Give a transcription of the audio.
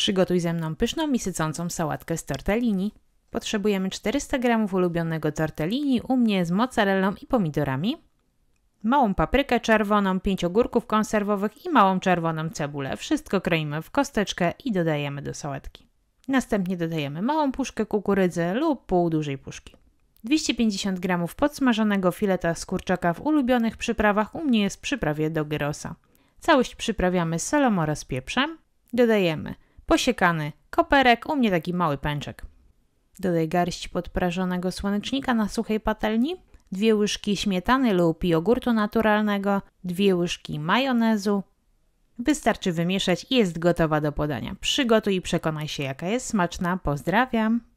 Przygotuj ze mną pyszną i sycącą sałatkę z tortellini. Potrzebujemy 400 g ulubionego tortellini, u mnie z mozzarellą i pomidorami, małą paprykę czerwoną, 5 ogórków konserwowych i małą czerwoną cebulę. Wszystko kroimy w kosteczkę i dodajemy do sałatki. Następnie dodajemy małą puszkę kukurydzy lub pół dużej puszki. 250 g podsmażonego fileta z kurczaka w ulubionych przyprawach, u mnie jest w przyprawie do gyrosa. Całość przyprawiamy solą oraz pieprzem. Dodajemy posiekany koperek, u mnie taki mały pęczek. Dodaj garść podprażonego słonecznika na suchej patelni, dwie łyżki śmietany lub jogurtu naturalnego, dwie łyżki majonezu. Wystarczy wymieszać i jest gotowa do podania. Przygotuj i przekonaj się, jaka jest smaczna. Pozdrawiam!